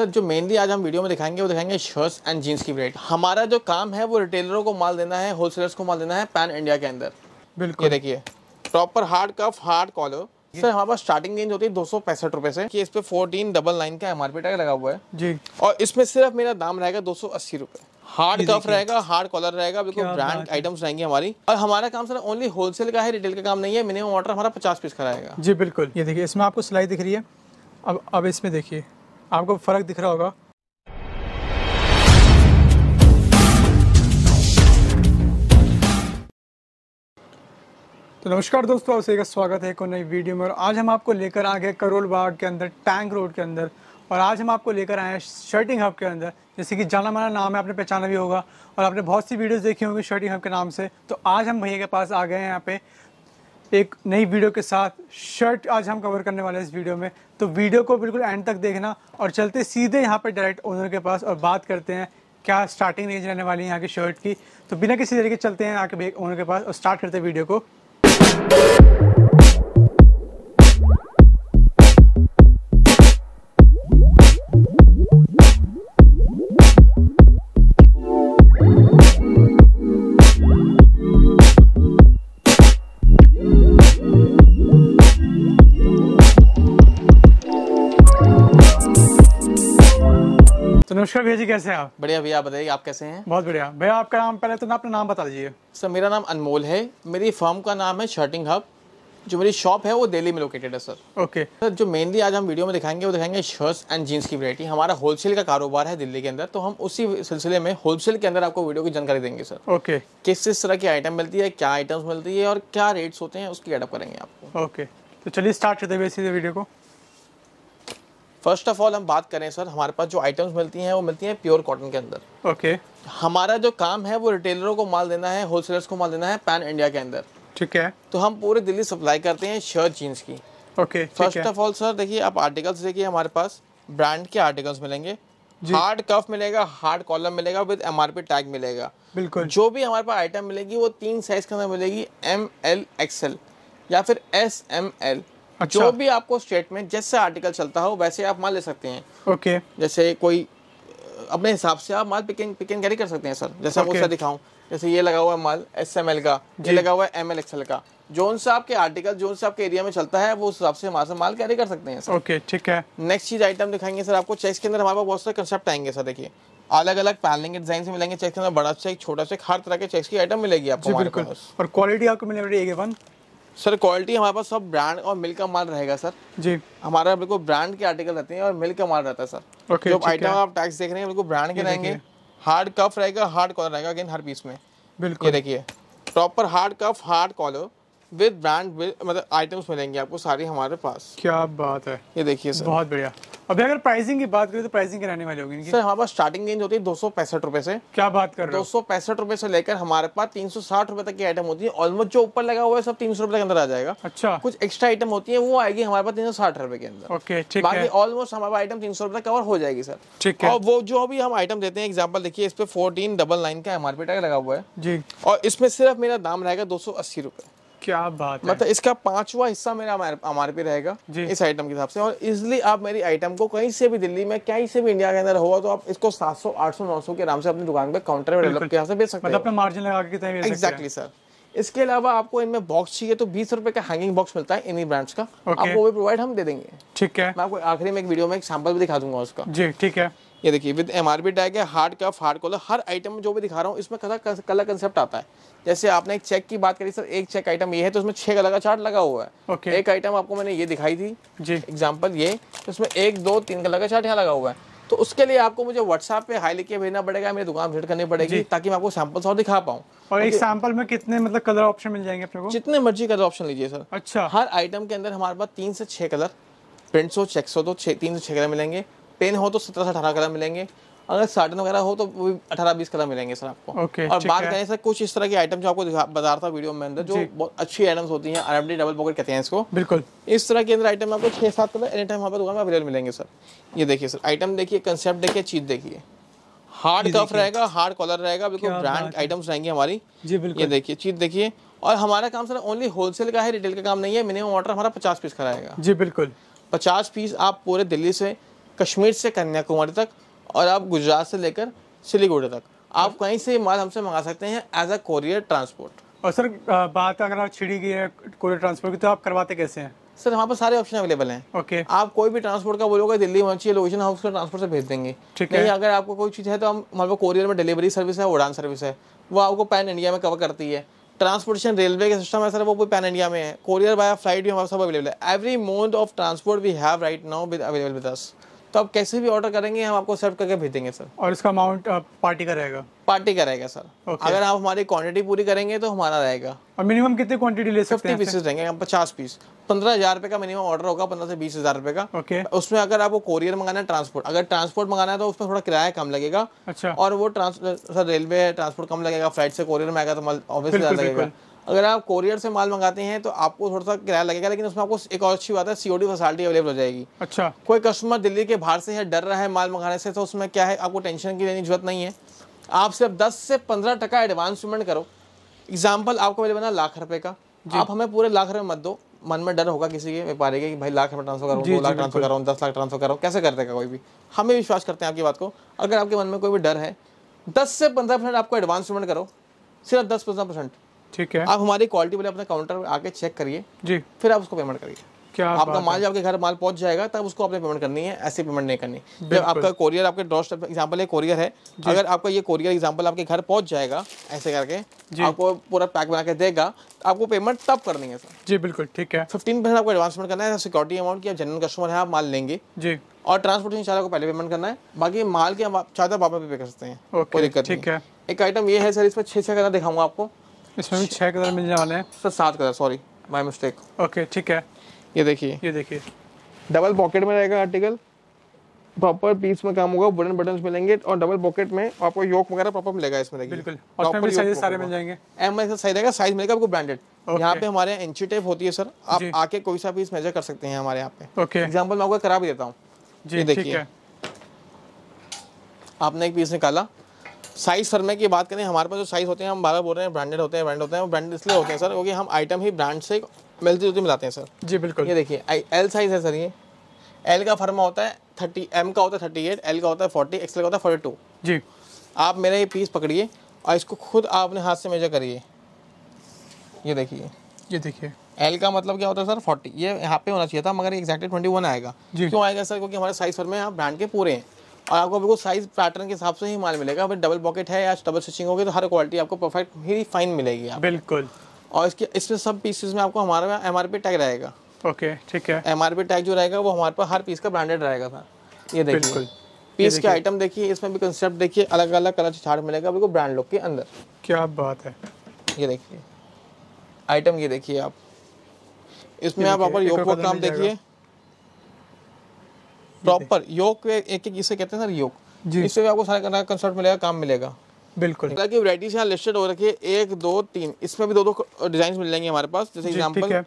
Sir जो mainly आज हम वीडियो में दिखाएंगे वो दिखाएंगे शर्ट्स एंड जीन्स की रेट हमारा जो काम है वो रिटेलरों को माल देना है होलसेलर्स को माल देना है पैन इंडिया के अंदर बिल्कुल देखिए proper hard cuff hard collar sir हमारे पास स्टार्टिंग रेंज होती है दो सौ पैंसठ रुपए से कि इस पे फोर्टीन डबल नाइन का एमआरपी टैग लगा हुआ है जी और इसमें सिर्फ मेरा दाम रहेगा दो सौ अस्सी रुपए हार्ड कफ रहेगा हार्ड कॉलर रहेगा बिल्कुल ब्रांड आइटम्स रहेंगे हमारी और हमारा काम सर ओनली होलसेल का है रिटेल का काम नहीं है मिनिमम ऑर्डर हमारा पचास पीस का रहेगा जी बिल्कुल ये देखिए इसमें आपको सिलाई दिख रही है अब अब इसमें देखिए आपको फ़र्क दिख रहा होगा तो नमस्कार दोस्तों आप सभी का स्वागत है एक नई वीडियो में और आज हम आपको लेकर आ गए करोल बाग के अंदर टैंक रोड के अंदर और आज हम आपको लेकर आए हैं शर्टिंग हब के अंदर जैसे कि जाना माना नाम है आपने पहचाना भी होगा और आपने बहुत सी वीडियोस देखी होंगी शर्टिंग हब के नाम से तो आज हम भैया के पास आ गए हैं यहाँ पे एक नई वीडियो के साथ शर्ट आज हम कवर करने वाले हैं इस वीडियो में तो वीडियो को बिल्कुल एंड तक देखना और चलते सीधे यहाँ पर डायरेक्ट ओनर के पास और बात करते हैं क्या स्टार्टिंग रेंज रहने वाली है यहाँ की शर्ट की तो बिना किसी तरीके चलते हैं यहाँ के ओनर के पास और स्टार्ट करते हैं वीडियो को नमस्कार भैया जी कैसे हैं आप बढ़िया भैया बताइए आप कैसे हैं बहुत बढ़िया भैया आपका नाम पहले तो ना अपना नाम बता दीजिए सर मेरा नाम अनमोल है मेरी फर्म का नाम है शर्टिंग हब जो मेरी शॉप है वो दिल्ली में लोकेटेड है सर ओके सर जो मेनली आज हम वीडियो में दिखाएंगे वो दिखाएंगे शर्ट्स एंड जीन्स की वैरायटी हमारा होलसेल का कारोबार है दिल्ली के अंदर तो हम उसी सिलसिले में होलसेल के अंदर आपको वीडियो की जानकारी देंगे सर ओके किस किस तरह की आइटम मिलती है क्या आइटम्स मिलती है और क्या रेट्स होते हैं उसकी एडअप करेंगे आपको ओके तो चलिए स्टार्ट करते हैं वीडियो को फर्स्ट ऑफ ऑल हम बात करें सर हमारे पास जो आइटम्स मिलती हैं वो मिलती हैं प्योर कॉटन के अंदर ओके okay. हमारा जो काम है वो रिटेलरों को माल देना है होलसेलर्स को माल देना है पैन इंडिया के अंदर ठीक है तो हम पूरे दिल्ली सप्लाई करते हैं शर्ट जीन्स की okay first of all sir देखिए आप आर्टिकल्स देखिए हमारे पास ब्रांड के आर्टिकल्स मिलेंगे हार्ड कफ मिलेगा हार्ड कॉलम मिलेगा विद एम टैग मिलेगा बिल्कुल जो भी हमारे पास आइटम मिलेगी वो तीन साइज के अंदर मिलेगी एम एल एक्सएल या फिर एस एम एल अच्छा। जो भी आपको स्टेटमेंट जैसे आर्टिकल चलता हो वैसे आप माल ले सकते हैं ओके जैसे कोई अपने हिसाब से आप माल पिकिंग पिकिंग कैरी कर सकते हैं सर जैसे okay. उससे दिखाऊं जैसे ये लगा हुआ है माल एस एम एल का ये लगा हुआ है एम एल एक्स एल का जो उनसे आपके आर्टिकल जो उनसे आपके एरिया में चलता है वो उस हिसाब से हमारे से माल कैरी कर सकते हैं सर ओके ठीक है नेक्स्ट चीज आइटम दिखाएंगे सर आपको चेक के अंदर हमारे पास बहुत सारे कंसेप्ट आएंगे सर देखिए अलग अलग पैनलिंग डिजाइन से मिलेंगे चेक के अंदर बड़ा चेक छोटा चेक हर तरह के चेक की आइटम मिलेगी आपको और क्वालिटी आपको मिलेगी सर क्वालिटी हमारे पास सब ब्रांड और मिल का माल रहेगा सर जी हमारा बिल्कुल ब्रांड के आर्टिकल रहते हैं और मिल का माल रहता है सर ओके जो आइटम आप टैक्स देख रहे हैं बिल्कुल ब्रांड के रहेंगे हार्ड कफ रहेगा हार्ड कॉलर रहेगा अगेन हर पीस में बिल्कुल ये देखिए proper hard cuff hard collar with brand मतलब आइटम्स मिलेंगे आपको सारी हमारे पास क्या बात है ये देखिए सर बहुत बढ़िया अभी अगर प्राइसिंग की बात करें तो प्राइसिंग क्या रहने वाली होगी सर हमारे पास स्टार्टिंग रेंज होती है दो सौ से क्या बात कर रहे हो दो सौ पैंसठ से लेकर हमारे पास तीन सौ साठ रुपए तक की आइटम होती है ऑलमोस्ट जो ऊपर लगा हुआ है सब तीन सौ रुपए के अंदर आ जाएगा अच्छा कुछ एक्स्ट्रा आइटम होती है वो आएगी हमारे पास तीन सौ साठ रुपए के अंदर ओके ठीक बाकी ऑलमोस्ट हमारे आइटम तीन सौ तक कवर हो जाएगी सर ठीक है और वो जो भी हम आइटम देते हैं एग्जाम्पल देखिए इस पे फोर्टीन डबल नाइन का एमआरपी टैग लगा हुआ है जी और इसमें सिर्फ मेरा दाम रहेगा दो सौ अस्सी रुपए क्या बात मतलब इसका पांचवा हिस्सा मेरा हमारे पे रहेगा इस आइटम के हिसाब से और इसलिए आप मेरी आइटम को कहीं से भी दिल्ली में कहीं से भी इंडिया के अंदर हुआ तो आप इसको 700 800 900 के आराम से अपनी दुकान पे काउंटर में डेवलप के से बेच सकते मतलब हैं मार्जिन लगा के एक्जैक्टली सर इसके अलावा आपको इनमें बॉक्स चाहिए तो बीस रुपए का हैंगिंग बॉक्स मिलता है इन्हीं ब्रांड्स का okay. आपको वो भी प्रोवाइड हम दे देंगे ठीक है मैं आपको आखिरी में एक वीडियो में एक सैंपल भी दिखा दूंगा उसका जी ठीक है ये देखिए विद एम आर टैग है हार्ड कफ हार्ड कॉलर हर आइटम जो भी दिखा रहा हूँ इसमें कलर कलर कंसेप्ट आता है जैसे आपने एक चेक की बात करी सर एक चेक आइटम ये है तो उसमें छह कलर का चार्ट लगा हुआ है okay. एक आइटम आपको मैंने ये दिखाई थी जी एग्जाम्पल ये तो उसमें एक दो तीन कलर का चार्ट यहाँ लगा हुआ है तो उसके लिए आपको मुझे व्हाट्सएप पे हाई लिखे भेजना पड़ेगा मेरी दुकान विजिट करनी पड़ेगी ताकि मैं आपको सैंपल्स और दिखा पाऊँ और एक सैंपल में कितने मतलब कलर ऑप्शन मिल जाएंगे को जितने मर्जी कलर ऑप्शन लीजिए सर अच्छा हर आइटम के अंदर हमारे पास तीन से छह कलर प्रिंट्स हो चेक्स हो तो तीन से छः कलर मिलेंगे पेन हो तो सत्रह से अठारह कलर मिलेंगे अगर साटन वगैरह हो तो वो भी अठारह बीस कलर मिलेंगे सर आपको ओके, और बात करें सर कुछ इस तरह की आइटम जो आपको बता रहा था वीडियो में अंदर जो बहुत अच्छी आइटम्स होती हैं आरएमडी डबल पॉकेट कहते हैं इसको बिल्कुल इस तरह के अंदर आइटम आपको छः सात कलर एनी टाइम वहाँ पर दुकान में अवेलेबल मिलेंगे सर ये देखिए सर आइटम देखिए कंसेप्ट देखिए चीज़ देखिए हार्ड कफ रहेगा हार्ड कॉलर रहेगा बिल्कुल ब्रांड आइटम्स रहेंगे हमारी जी बिल्कुल ये देखिए चीज़ देखिए और हमारा काम सर ओनली होलसेल का है रिटेल का काम नहीं है मिनिमम ऑर्डर हमारा पचास पीस का रहेगा जी बिल्कुल पचास पीस आप पूरे दिल्ली से कश्मीर से कन्याकुमारी तक और आप गुजरात से लेकर सिलीगुड़ी तक आप कहीं से माल हमसे मंगा सकते हैं एज अ कोरियर ट्रांसपोर्ट और सर बात अगर आप छिड़ी गई है कोरियर ट्रांसपोर्ट की तो आप करवाते कैसे हैं सर हमारे पास सारे ऑप्शन अवेलेबल हैं ओके okay. आप कोई भी ट्रांसपोर्ट का बोलोगे दिल्ली पहुंची चाहिए लोकेशन हम उसको ट्रांसपोर्ट से भेज देंगे ठीक है अगर आपको कोई चीज़ है तो हम हमारे कोरियर में डिलीवरी सर्विस है उड़ान सर्विस है वो आपको पैन इंडिया में कवर करती है ट्रांसपोर्टेशन रेलवे का सिस्टम है सर वो पैन इंडिया में है कोरियर बाय फ्लाइट भी हमारे सब अवेलेबल है every mode of transport we have right now available with us तो आप कैसे भी ऑर्डर करेंगे हम आपको सर्व करके भेज देंगे सर और इसका अमाउंट पार्टी का रहेगा पार्टी का रहेगा सर okay. अगर आप हमारी क्वांटिटी पूरी करेंगे तो हमारा रहेगा और मिनिमम कितनी क्वांटिटी ले सकते हैं पीसेस रहेंगे हम पचास पीस पंद्रह हजार रुपये का मिनिमम ऑर्डर होगा पंद्रह से बीस हजार रुपये का okay. उसमें अगर आपको कोरियर मंगाना है ट्रांसपोर्ट अगर ट्रांसपोर्ट मंगाना है तो उसमें थोड़ा किराया कम लगेगा अच्छा और वो ट्रांस सर रेलवे ट्रांसपोर्ट कम लगेगा फ्लाइट से कोरियर में आएगा तो ऑफिस लगेगा अगर आप कोरियर से माल मंगाते हैं तो आपको थोड़ा सा किराया लगेगा लेकिन उसमें आपको एक और अच्छी बात है सीओडी फैसिलिटी अवेलेबल हो जाएगी अच्छा कोई कस्टमर दिल्ली के बाहर से है डर रहा है माल मंगाने से तो उसमें क्या है आपको टेंशन की लेने की जरूरत नहीं है आप सिर्फ दस से पंद्रह टका एडवांस पेमेंट करो एग्जाम्पल आपको अवेलेबल है लाख रुपये का आप हमें पूरे लाख रुपये मत दो मन में डर होगा किसी के व्यापारी के कि भाई लाख रुपये ट्रांसफर करो दो लाख ट्रांसफर करो दस लाख ट्रांसफर करो कैसे कर देगा कोई भी हमें विश्वास करते हैं आपकी बात को अगर आपके मन में कोई भी डर है दस से पंद्रह परसेंट आपको एडवांस पेमेंट करो सिर्फ दस पंद्रह परसेंट ठीक है आप हमारी क्वालिटी वाले अपना काउंटर आके चेक करिए जी फिर आप उसको पेमेंट करिए क्या आपका माल जब आपके घर माल पहुंच जाएगा तब उसको आपने पेमेंट करनी है ऐसे पेमेंट नहीं करनी जब आपका कोरियर आपके डॉट स्टेप एग्जाम्पल एक कोरियर है अगर आपका ये कोरियर एग्जाम्पल आपके घर पहुंच जाएगा ऐसे करके आपको पूरा पैक बना के देगा तो आपको पेमेंट तब करनी है सर जी बिल्कुल ठीक है फिफ्टीन परसेंट आपको एडवांसमेंट करना है सिक्योरिटी अमाउंट की आप जनरल कस्टमर है आप माल लेंगे जी और ट्रांसपोर्टेशन चार्ज को पहले पेमेंट करना है बाकी माल के हम चाहते हैं तो वापस पे पे कर सकते हैं कोई दिक्कत ठीक है एक आइटम ये है सर इसमें छह छह करना दिखाऊंगा आपको इसमें भी छः कलर मिलने वाले हैं सर सात colour sorry my mistake okay ठीक है ये देखिए ये देखिए डबल पॉकेट में रहेगा आर्टिकल प्रॉपर पीस में काम होगा वुडन बटन मिलेंगे और डबल पॉकेट में आपको योक वगैरह प्रॉपर मिलेगा इसमें बिल्कुल और साइज सारे मिल जाएंगे एम एक्स साइज रहेगा साइज मिलेगा आपको ब्रांडेड यहाँ पे हमारे यहाँ इंची टेप होती है सर आप आके कोई सा पीस मेजर कर सकते हैं हमारे यहाँ पे ओके एग्जाम्पल मैं आपको करा भी देता हूँ जी देखिए आपने एक पीस निकाला साइज़ सर में की बात करें हमारे पास जो साइज़ होते हैं हम बारह बोल रहे हैं ब्रांडेड होते हैं ब्रांड होते हैं ब्रांड इसलिए होते हैं सर क्योंकि हम आइटम ही ब्रांड से मिलती जुलती मिलाते हैं सर जी बिल्कुल ये देखिए एल साइज़ है सर ये एल का फर्मा होता है थर्टी एम का होता है थर्टी एट एल का होता है फोर्टी एक्सल का होता है फोर्टी टू जी आप मेरा ये पीस पकड़िए और इसको खुद आप अपने हाथ से मेजर करिए ये देखिए ये देखिए एल का मतलब क्या होता है सर फोर्टी ये यहाँ पे होना चाहिए था मगर एक्जैक्टली ट्वेंटी वन आएगा जी क्यों आएगा सर क्योंकि हमारे साइज फर्मे आप ब्रांड के पूरे हैं और आपको बिल्कुल साइज पैटर्न के हिसाब से ही माल मिलेगा अगर डबल पॉकेट है या डबल स्टिचिंग होगी तो हर क्वालिटी आपको परफेक्ट ही फाइन मिलेगी आपको। बिल्कुल और इसके इसमें सब पीसेज में आपको हमारे यहाँ एम आर पी टैग रहेगा ओके ठीक है एम आर पी टैग जो रहेगा वो हमारे पास हर पीस का ब्रांडेड रहेगा सर ये देखिए पीस के आइटम देखिए इसमें भी कंसेप्ट देखिए अलग अलग कलर चार्ट मिलेगा बिल्कुल ब्रांड लुक के अंदर क्या बात है ये देखिए आइटम ये देखिए आप इसमें आप ऊपर योक काम देखिए प्रॉपर योग एक एक इसे कहते हैं सर योग इससे भी आपको सारा करना कंसल्ट मिलेगा काम मिलेगा बिल्कुल ताकि वराइटीज यहाँ लिस्टेड हो रखी है एक दो तीन इसमें भी दो दो डिजाइन मिल जाएंगे हमारे पास जैसे एग्जाम्पल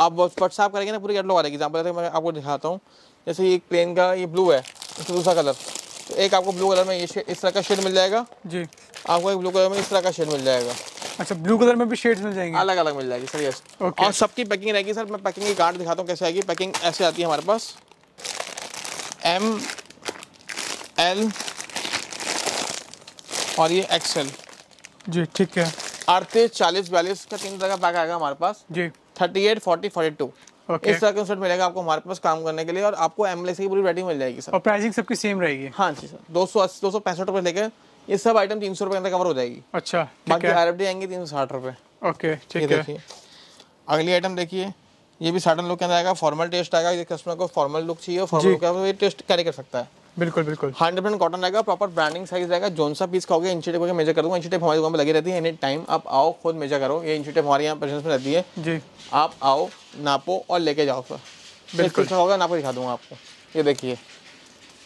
आप व्हाट्सअप करेंगे ना पूरी कैटलॉग आ जाएगी एग्जाम्पल मैं आपको दिखाता हूँ जैसे ये प्लेन का ये ब्लू है दूसरा कलर तो एक आपको ब्लू कलर में ये इस तरह का शेड मिल जाएगा जी आपको एक ब्लू कलर में इस तरह का शेड मिल जाएगा अच्छा ब्लू कलर में भी शेड्स मिल जाएंगे अलग अलग मिल जाएगी सर यस और सबकी पैकिंग रहेगी सर मैं पैकिंग की कार्ड दिखाता हूँ कैसे आएगी पैकिंग ऐसे आती है हमारे पास एम एल और ये एक्सएल जी ठीक है अड़तीस चालीस बयालीस का तीन तरह का पैक आएगा हमारे पास जी thirty eight forty forty two Okay. इस तरह का सेट मिलेगा आपको हमारे पास काम करने के लिए और आपको एमलेस की पूरी वरायटी मिल जाएगी सर और प्राइसिंग सबकी सेम रहेगी हाँ जी सर दो सौ अस्सी दो सौ पैंसठ रुपए लेकर ये सब आइटम तीन सौ रुपए अंदर कवर हो जाएगी अच्छा बाकी आर एफ डी आएंगे तीन सौ साठ रुपए ओके ठीक है अगली आइटम देखिए ये भी सडन लुक के अंदर आएगा फॉर्मल टेस्ट आएगा कस्टमर को फॉर्मल लुक चाहिए फॉर्मल लुक ये टेस्ट कैरी कर सकता है बिल्कुल बिल्कुल हंड्रेड कॉटन रहेगा प्रॉपर ब्रांडिंग साइज रहेगा जोन सा पीस का होगा इंची टेप मेजर कर दूंगा इंची टेप हमारी दुकान पर लगी रहती है एनी टाइम आप आओ खुद मेजर करो ये इंच टेप हमारे यहाँ प्रेजेंस में रहती है जी आप आओ नापो और लेके जाओ सर बिल्कुल अच्छा होगा नापो दिखा दूंगा आपको ये देखिए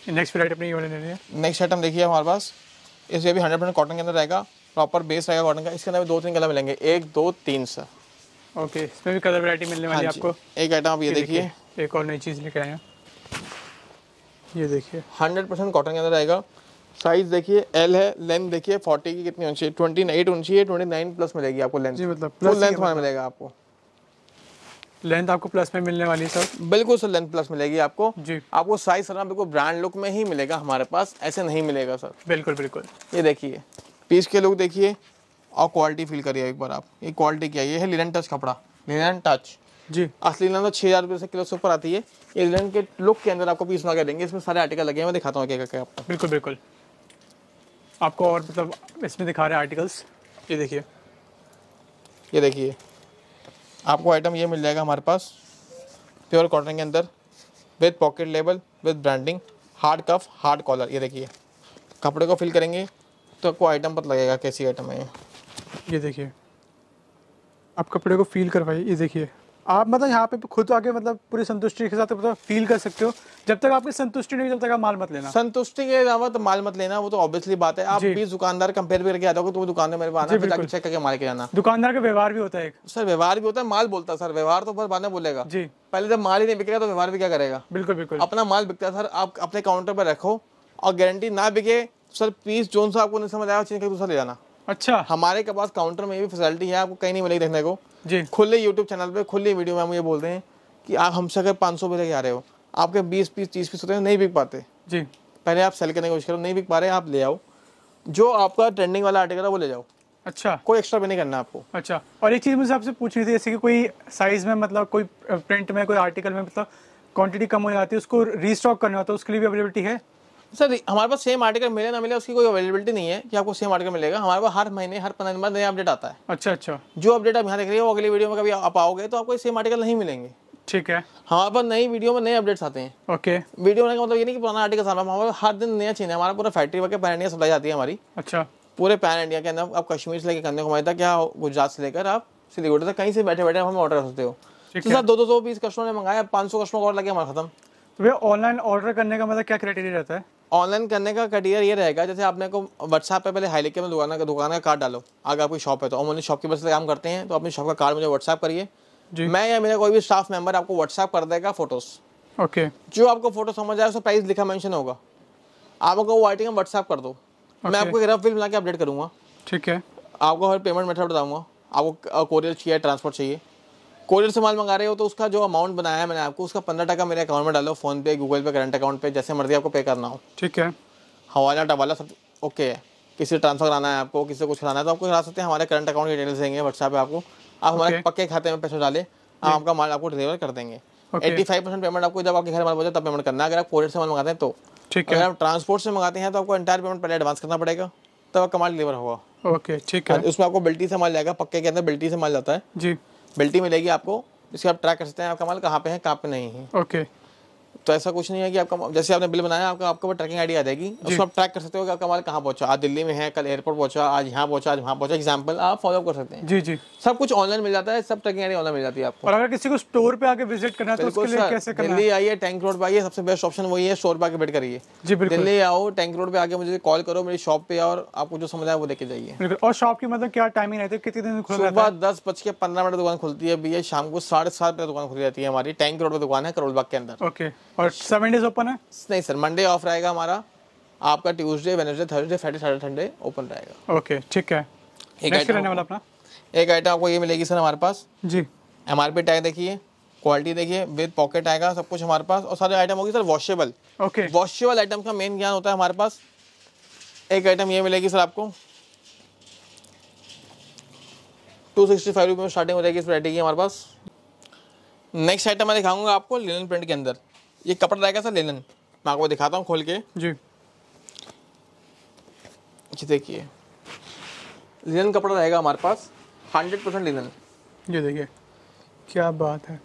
नेक्स्ट आइटम नहीं नेक्स्ट आइटम देखिए हमारे पास इस ये भी हंड्रेड कॉटन के अंदर रहेगा प्रॉपर बेस रहेगा कॉटन का इसके अंदर दो तीन कलर मिलेंगे एक दो तीन सर ओके इसमें भी कलर वैरायटी मिलने वाली है हाँ आपको एक आइटम आप ये देखिए एक और नई चीज़ लेके आए हैं ये देखिए हंड्रेड परसेंट कॉटन के अंदर आएगा साइज देखिए एल है लेंथ देखिए फोर्टी की कितनी ऊंची चाहिए ट्वेंटी एट ऊंची है ट्वेंटी नाइन प्लस मिलेगी आपको लेंथ जी मतलब फुल लेंथ हमारा मिलेगा आपको लेंथ आपको प्लस में मिलने वाली है सर बिल्कुल सर लेंथ प्लस मिलेगी आपको जी आपको साइज सर बिल्कुल ब्रांड लुक में ही मिलेगा हमारे पास ऐसे नहीं मिलेगा सर बिल्कुल बिल्कुल ये देखिए पीस के लुक देखिए और क्वालिटी फील करिए एक बार आप ये क्वालिटी क्या ये है लिनन टच कपड़ा लिनन टच जी असली लिनन तो छः हज़ार रुपये से किलो से ऊपर आती है ये लिनन के लुक के अंदर आपको पीस मंगा देंगे इसमें सारे आर्टिकल लगे हैं मैं दिखाता हूँ क्या क्या आपको बिल्कुल बिल्कुल आपको और मतलब इसमें दिखा रहे हैं आर्टिकल्स ये देखिए ये देखिए आपको आइटम ये मिल जाएगा हमारे पास प्योर कॉटन के अंदर with pocket label with branding hard cuff hard collar ये देखिए कपड़े को फिल करेंगे तो आपको आइटम पता लगेगा कैसी आइटम है ये ये देखिए आप कपड़े को फील करवाइए ये देखिए आप मतलब यहाँ पे खुद आके मतलब पूरी संतुष्टि के साथ मतलब फील कर सकते हो जब तक आपकी संतुष्टि नहीं जब तक आप माल मत लेना संतुष्टि के अलावा तो माल मत लेना वो तो ऑब्वियसली बात है आप भी दुकानदार कंपेयर भी करके आता हो तो दुकान में मेरे पास चेक करके माल के आना दुकानदार का व्यवहार भी होता है सर व्यवहार भी होता है माल बोलता है सर व्यवहार तो बस बाना बोलेगा जी पहले जब माल ही नहीं बिकेगा तो व्यवहार भी क्या करेगा बिल्कुल बिल्कुल अपना माल बिकता है सर आप अपने काउंटर पर रखो और गारंटी ना बिके सर प्लीज जोन सा आपको नहीं समझ आया दूसरा ले जाना अच्छा हमारे के पास काउंटर में भी फैसिलिटी है आपको कहीं नहीं मिलेगी देखने को जी खुले यूट्यूब चैनल पे खुले वीडियो में हम ये बोलते हैं कि आप हमसे अगर पाँच सौ लेके आ रहे हो आपके बीस पीस तीस पीस होते हैं नहीं बिक पाते जी पहले आप सेल करने की कोशिश करो नहीं बिक पा रहे आप ले आओ जो आपका ट्रेंडिंग वाला आर्टिकल है वो ले जाओ अच्छा कोई एक्स्ट्रा भी नहीं करना आपको अच्छा और एक चीज़ मुझे आपसे पूछनी थी जैसे कि कोई साइज में मतलब कोई प्रिंट uh, में कोई आर्टिकल में मतलब क्वांटिटी कम हो जाती है उसको रीस्टॉक करना होता तो है उसके लिए भी अवेलेबिलिटी है सर हमारे पास सेम आर्टिकल मिले ना मिले उसकी कोई अवेलेबिलिटी नहीं है कि आपको सेम आर्टिकल मिलेगा हमारे पास हर महीने हर पंद्रह दिन बाद नया अपडेट आता है अच्छा अच्छा जो अपडेट आप यहाँ देख रहे हो अगली वीडियो में कभी आप आओगे तो आपको सेम आर्टिकल नहीं मिलेंगे ठीक है हमारे पास नई वीडियो में नए अपडेट्स आते हैं ओके वीडियो में मतलब ये नहीं कि पुराना आर्टिकल सामने हमारे हर दिन नया चीज है हमारा पूरा factory work pan India supply जाती है हमारी अच्छा पूरे पैन इंडिया के अंदर आप कश्मीर से लेकर कन्याकुमारी तक या गुजरात से लेकर आप सिलीगुड़ी तक कहीं से बैठे बैठे हम ऑर्डर करते हो तो सर दो दो सौ बीस कस्टमर ने मंगाया पाँच सौ कस्टमर और लगे हमारा खत्म तो भैया ऑनलाइन ऑर्डर करने का मतलब क्या क्राइटेरिया रहता है ऑनलाइन करने का क्राइटेरिया ये रहेगा जैसे आपने को व्हाट्सएप पे पहले हाई लिख के मैं दुकान का दुकान का कार्ड डालो अगर आपकी शॉप है तो हम शॉप की से काम करते हैं तो अपनी शॉप का कार्ड मुझे व्हाट्सएप करिए मैं या मेरा कोई भी स्टाफ मेंबर आपको व्हाट्सएप कर देगा फोटोज ओके जो आपको फोटो समझ आए उसका प्राइस लिखा मेंशन होगा आप आपको वो आइटिंग व्हाट्सएप कर दो मैं आपको रफ बिल मिला के अपडेट करूँगा ठीक है आपको हर पेमेंट मेथड बताऊँगा आपको कोरियर चाहिए ट्रांसपोर्ट चाहिए कोरियर से माल मंगा रहे हो तो उसका जो अमाउंट बनाया है मैंने आपको उसका पंद्रह टका मेरे अकाउंट में डालो फोन पे गूगल पे करंट अकाउंट पे जैसे मर्जी आपको पे करना हो ठीक है हवाला डबाला सब ओके है किसी ट्रांसफर कराना है आपको किसी कुछ कराना है तो आपको करा सकते हैं हमारे करंट अकाउंट की डिटेल्स देंगे व्हाट्सएप पे आपको आप हमारे पक्के खाते में पैसे डाले आपका माल आपको डिलीवर कर देंगे एट्टी फाइव परसेंट पेमेंट आपको जब आपके घर माल पहुंचे तब पेमेंट करना है अगर आप कोरियर से माल मंगाते हैं तो ठीक है अगर आप ट्रांसपोर्ट से मंगाते हैं तो आपको एंटायर पेमेंट पहले एडवांस करना पड़ेगा तब आपका माल डिलीवर होगा ओके ठीक है उसमें आपको बिल्टी से माल जाएगा पक्के के अंदर बिल्टी से माल जाता है जी बेल्टी मिलेगी आपको जिसे आप ट्रैक कर सकते हैं आपका माल कहाँ पे है कहाँ पे नहीं है ओके okay. तो ऐसा कुछ नहीं है कि आपका जैसे आपने बिल बनाया आपका आपके पास ट्रैकिंग आईडी आ जाएगी उसको आप ट्रैक कर सकते हो कि आपका माल कहाँ पहुंचा आज दिल्ली में है कल एयरपोर्ट पहुंचा आज यहाँ पहुंचा आज वहाँ पहुंचा एग्जाम्पल आप फॉलो कर सकते हैं जी जी सब कुछ ऑनलाइन मिल जाता है सब ट्रैकिंग आईडी ऑनलाइन मिल जाती है आपको और अगर किसी को स्टोर पे आके विजिट करना है तो उसके लिए कैसे करना दिल्ली आइए टैंक रोड पे आइए सबसे बेस्ट ऑप्शन वही है स्टोर पे आके वेट करिए जी बिल्कुल दिल्ली आओ टैंक रोड पे आके मुझे कॉल करो मेरी शॉप पे और आपको जो समझ आए वो लेके जाइए और शॉप की मतलब क्या टाइमिंग रहती है कितने दिन सुबह दस बज के पंद्रह मिनट दुकान खुलती है भैया शाम को साढ़े सात बजे दुकान खुली जाती है हमारी टैंक रोड पर दुकान है करोलबाग के अंदर ओके और सेवन डेज ओपन है नहीं सर मंडे ऑफ रहेगा हमारा आपका Tuesday Wednesday Thursday Friday Saturday Sunday open रहेगा ओके ठीक है एक आइटम रहने वाला अपना एक आइटम आपको ये मिलेगी सर हमारे पास जी एम आर पी टैग देखिए क्वालिटी देखिए विद पॉकेट आएगा सब कुछ हमारे पास और सारे आइटम होगी sir washable okay washable item का मेन ज्ञान होता है हमारे पास एक आइटम ये मिलेगी सर आपको टू सिक्सटी फाइव रुपये में स्टार्टिंग हो जाएगी इस वरायटी की हमारे पास नेक्स्ट आइटम मैं दिखाऊंगा आपको लिनन प्रिंट के अंदर ये कपड़ा रहेगा सर लेलन मैं आपको दिखाता हूँ खोल के जी ये देखिए लिनन कपड़ा रहेगा हमारे पास हंड्रेड परसेंट लिनन जी देखिए क्या बात है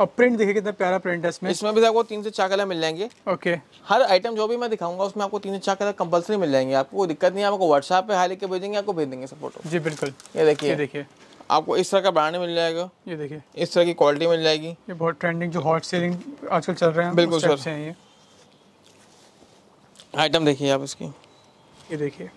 और प्रिंट देखिए कितना प्यारा प्रिंट है इसमें इसमें भी आपको तीन से चार कलर मिल जाएंगे ओके हर आइटम जो भी मैं दिखाऊंगा उसमें आपको तीन से चार कलर कंपलसरी मिल जाएंगे आपको कोई दिक्कत नहीं है आपको व्हाट्सएप पे हाई लेके भेजेंगे आपको भेज देंगे सपोर्ट जी बिल्कुल ये देखिए देखिए आपको इस तरह का ब्रांड मिल जाएगा ये देखिए इस तरह की क्वालिटी मिल जाएगी ये बहुत ट्रेंडिंग जो हॉट सेलिंग आजकल चल रहे हैं बिल्कुल सर से हैं ये आइटम देखिए आप इसकी ये देखिए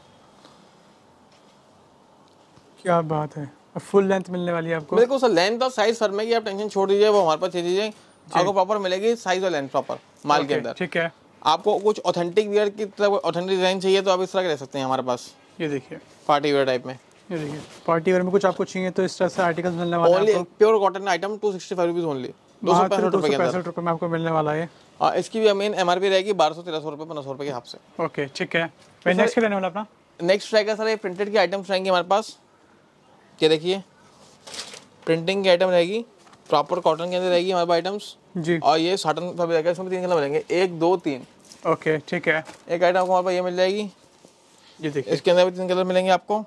क्या बात है फुल लेंथ मिलने वाली है आपको बिल्कुल सर लेंथ और साइज सर में की आप टेंशन छोड़ दीजिए वो हमारे पास दे दीजिए आपको प्रॉपर मिलेगी साइज और लेंथ प्रॉपर माल के अंदर ठीक है आपको कुछ ऑथेंटिक वेयर की तरह ऑथेंटिक डिजाइन चाहिए तो आप इस तरह के ले सकते हैं हमारे पास ये देखिए पार्टी वेयर टाइप में पार्टी वेयर में कुछ आपको चाहिए तो इस तरह से आर्टिकल्स मिलने वाले हैं only pure cotton item 265 rupees only 265 रुपए में आपको मिलने वाला है और हाँ, इसकी भी मेन एमआरपी रहेगी 1200 1300 रुपए 1500 रुपए के हिसाब से ओके ठीक है मैं नेक्स्ट के लेने वाला अपना नेक्स्ट रहेगा सर ये प्रिंटेड के आइटम्स रहेंगे हमारे पास ये देखिए प्रिंटिंग की आइटम रहेगी प्रॉपर कॉटन के अंदर रहेगी हमारे पास आइटम्स जी और ये साटन का भी रहेगा इसमें तीन कलर मिलेंगे एक दो तीन ओके ठीक है एक आइटम आपको हमारे पास ये मिल जाएगी ये देखिए इसके अंदर भी तीन कलर मिलेंगे आपको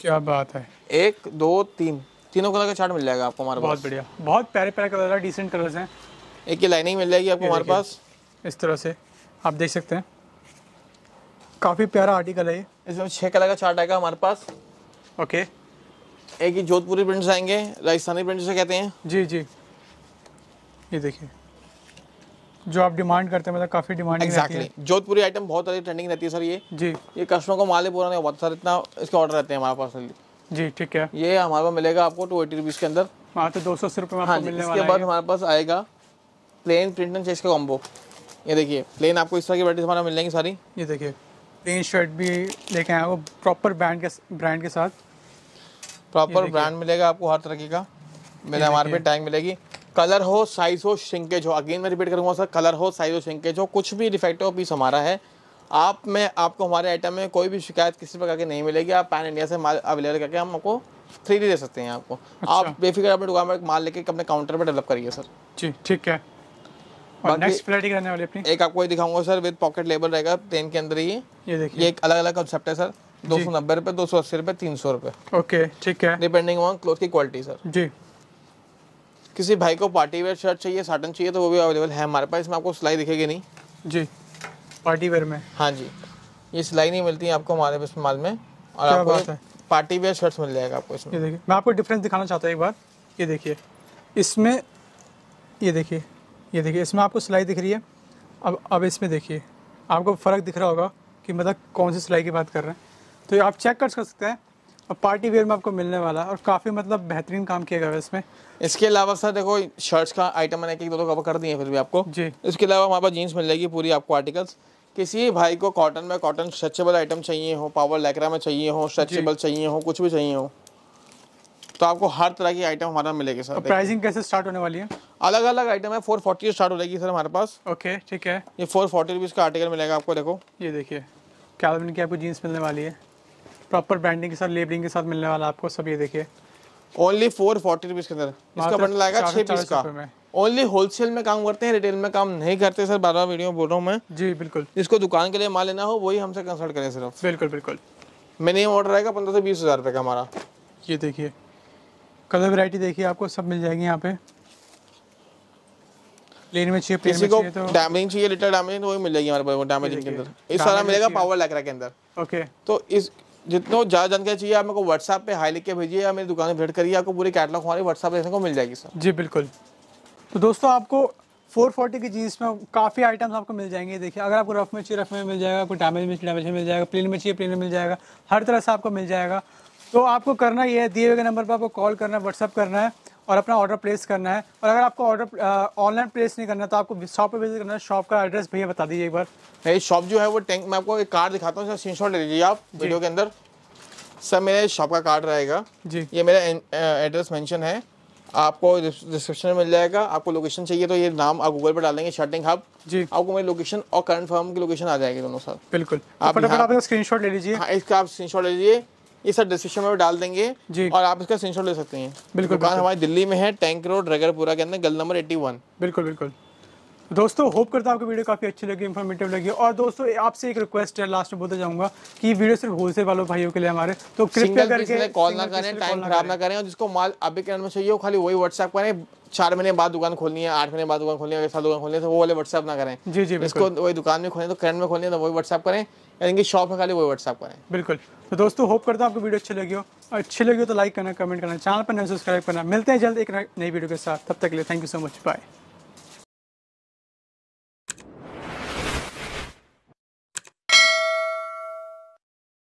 क्या बात है एक दो तीन तीनों कलर का चार्ट मिल जाएगा आपको हमारे बहुत बढ़िया बहुत प्यारे प्यारे कलर है डिसेंट कलर हैं एक की लाइनिंग मिल जाएगी आपको हमारे पास इस तरह से आप देख सकते हैं काफ़ी प्यारा आर्टिकल है ये इसमें छः कलर का चार्ट आएगा हमारे पास ओके एक ही जोधपुरी प्रिंट्स आएंगे राजस्थानी प्रिंट्स से कहते हैं जी जी ये देखिए जो आप डिमांड करते हैं मतलब काफी डिमांड है जोधपुरी आइटम बहुत सारी ट्रेंडिंग रहती है सर ये जी ये कस्टमर को माले पूरा नहीं होता सर इतना इसके ऑर्डर रहते हैं हमारे पास जी ठीक है ये हमारे पास मिलेगा आपको टू एटी रुपीज़ के अंदर हाँ तो दो सौ अस्सी रुपये हाँ इसके बाद हमारे पास आएगा प्लेन प्रिंट एंड चेस का कॉम्बो ये देखिए प्लेन आपको इस तरह की वराइटीज हमारा मिल जाएंगी सारी ये देखिए प्लेन शर्ट भी लेके आए वो प्रॉपर ब्रांड के ब्रांड के साथ प्रॉपर ब्रांड मिलेगा आपको हर तरीके का मेरे हमारे पे टैंक मिलेगी कलर हो साइज हो श्रिंकेज हो अगेन मैं रिपीट करूँगा सर कलर हो साइज हो श्रिंकेज हो कुछ भी डिफेक्टिव पीस हमारा है आप में आपको हमारे आइटम में कोई भी शिकायत किसी प्रकार की नहीं मिलेगी आप पैन इंडिया से माल अवेलेबल करके हम आपको फ्री दे सकते हैं आपको अच्छा। आप बेफिक्र अपने दुकान पर माल लेके अपने काउंटर पर डेवलप करिए सर जी ठीक है और नेक्स्ट वैरायटी रहने अपनी एक आपको ये दिखाऊंगा सर विद पॉकेट लेबल रहेगा पेन के अंदर ही ये देखिए ये एक अलग अलग कंसेप्ट है सर दो सौ नब्बे रुपये दो सौ अस्सी रुपये तीन सौ रुपये ओके ठीक है डिपेंडिंग ऑन क्लोथ की क्वालिटी सर जी किसी भाई को पार्टी वेयर शर्ट चाहिए साटन चाहिए तो वो भी अवेलेबल है हमारे पास इसमें आपको सिलाई दिखेगी नहीं जी पार्टी वेयर में हाँ जी ये सिलाई नहीं मिलती है आपको हमारे पास माल में और आपको पार्टी वेयर शर्ट्स मिल जाएगा आपको इसमें ये देखिए मैं आपको डिफरेंस दिखाना चाहता हूँ एक बार ये देखिए इसमें ये देखिए ये देखिए इसमें आपको सिलाई दिख रही है अब अब इसमें देखिए आपको फ़र्क दिख रहा होगा कि मतलब कौन सी सिलाई की बात कर रहे हैं तो ये आप चेक कर सकते हैं और पार्टी वेयर में आपको मिलने वाला है और काफ़ी मतलब बेहतरीन काम किया गया है इसमें इसके अलावा सर देखो शर्ट्स का आइटम मैंने एक दो तो कवर कर दिए फिर भी आपको जी इसके अलावा हमारे पास जीन्स मिल जाएगी पूरी आपको आर्टिकल्स किसी भाई को कॉटन में कॉटन स्ट्रेचेबल आइटम चाहिए हो पावर लैकरा में चाहिए हो स्ट्रेचेबल चाहिए हो कुछ भी चाहिए हो तो आपको हर तरह की आइटम हमारा मिलेगी सर प्राइसिंग कैसे स्टार्ट होने वाली है अलग अलग आइटम है फोर फोर्टी स्टार्ट हो जाएगी सर हमारे पास ओके ठीक है ये फोर फोर्टी रुपीज़ का आर्टिकल मिलेगा आपको देखो ये देखिए क्या आपको जीन्स मिलने वाली है प्रॉपर ब्रांडिंग के साथ लेबलिंग के साथ मिलने वाला आपको सब ये देखिए ओनली फोर फोर्टी रुपीज के अंदर इसका बंडल आएगा छह पीस का ओनली होलसेल में काम करते हैं रिटेल में काम नहीं करते सर बार बार वीडियो बोल रहा हूँ मैं जी बिल्कुल इसको दुकान के लिए माल लेना हो वही हमसे कंसल्ट करें सिर्फ बिल्कुल बिल्कुल मिनिमम ऑर्डर आएगा पंद्रह से बीस हज़ार रुपये का हमारा ये देखिए कलर वैरायटी देखिए आपको सब मिल जाएगी यहाँ पे प्लेन में चाहिए किसी को डैमेजिंग चाहिए लिटर तो- डैमेजिंग तो वही मिल जाएगी हमारे पास डैमेजिंग के अंदर इस सारा मिलेगा पावर लैकरा के अंदर ओके तो इस जितना ज़्यादा जानकारी चाहिए आप मेरे को व्हाट्सएप पे हाई लिख के भेजिए या मेरी दुकान पर भेंट करिए आपको पूरी कैटलॉग हमारे व्हाट्सएप देखने को मिल जाएगी सर जी बिल्कुल तो दोस्तों आपको 440 की जीन्स में काफ़ी आइटम्स आपको मिल जाएंगे देखिए अगर आपको रफ में चाहिए रफ में मिल जाएगा कोई डैमेज में डैमेज में मिल जाएगा प्लेन में चाहिए प्लेन में मिल जाएगा हर तरह से आपको मिल जाएगा तो आपको करना ये है दिए हुए नंबर पर आपको कॉल करना है व्हाट्सअप करना है और अपना ऑर्डर प्लेस करना है और अगर आपको ऑर्डर ऑनलाइन प्लेस नहीं करना तो आपको शॉप पर विजिट करना है शॉप का एड्रेस भैया बता दीजिए एक बार मेरी शॉप जो है वो टैंक मैं आपको एक कार्ड दिखाता हूँ स्क्रीन शॉट ले लीजिए आप वीडियो के अंदर सर मेरे शॉप का कार्ड रहेगा जी ये मेरा एड्रेस मैंशन है आपको डिस्क्रिप्शन में मिल जाएगा आपको लोकेशन चाहिए तो ये नाम आप गूगल पर डालेंगे शर्टिंग हब जी आपको मेरी लोकेशन और करंट फॉर्म की लोकेशन आ जाएगी दोनों साथ बिल्कुल आप स्क्रीन शॉट ले लीजिए हाँ, इसका आप स्क्रीनशॉट ले लीजिए ये सब डिस्क्रिप्शन में डाल देंगे जी और आप इसका स्क्रीनशॉट ले सकते हैं बिल्कुल दुकान हमारी दिल्ली में है टैंक रोड रगरपुरा के अंदर गल नंबर एट्टी वन बिल्कुल बिल्कुल दोस्तों होप करता हूँ आपको वीडियो काफ़ी अच्छी लगी इन्फॉर्मेटिव लगी और दोस्तों आपसे एक रिक्वेस्ट है लास्ट में बोलते जाऊँगा कि वीडियो सिर्फ होलसेल वालों भाइयों के लिए हमारे तो कृपया करके कॉल ना करें टाइम खराब ना करें और जिसको माल अभी के में चाहिए वो खाली वही व्हाट्सएप करें चार महीने बाद दुकान खोलनी है आठ महीने बाद दुकान खोलनी है साल दुकान खोलनी है तो वो वाले व्हाट्सअप ना करें जी जी इसको वही दुकान में खोलें तो करंट में खोलें तो वही व्हाट्सअप करें यानी कि शॉप में खाली वही व्हाट्सअप करें बिल्कुल तो दोस्तों होप करता हूँ आपको वीडियो अच्छी लगी हो अच्छी लगी हो तो लाइक करना कमेंट करना चैनल पर नहीं सब्सक्राइब करना मिलते हैं जल्द एक नई वीडियो के साथ तब तक के लिए thank you so much bye